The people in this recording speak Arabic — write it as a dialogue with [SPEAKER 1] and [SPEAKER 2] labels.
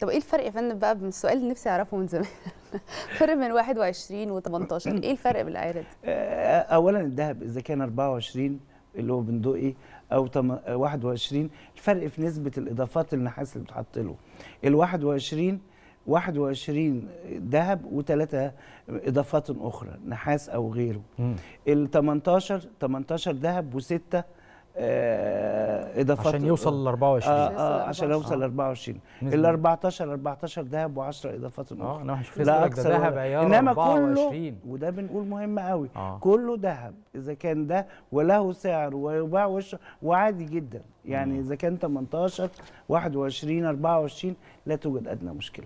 [SPEAKER 1] طب ايه الفرق يا فندم بقى من السؤال اللي نفسي اعرفه من زمان فرق بين 21 و18 ايه الفرق بالعيار
[SPEAKER 2] آه، اولا الذهب اذا كان 24 اللي هو بندقي او 21 آه، الفرق في نسبه الاضافات النحاس اللي بتحط له ال 21 21 ذهب وثلاثه اضافات اخرى نحاس او غيره ال 18 18 ذهب وسته آه، اضافات آه، آه، عشان يوصل ل 24 آه آه عشان يوصل ل 24 ال 14 14 ذهب و10 اضافات اه انا هشوف لا اكثر ذهب عيار انما 24. كله وده بنقول مهم قوي آه. كله ذهب اذا كان ده وله سعر ويباع وش وعادي جدا يعني اذا كان 18 21 24 لا توجد ادنى مشكله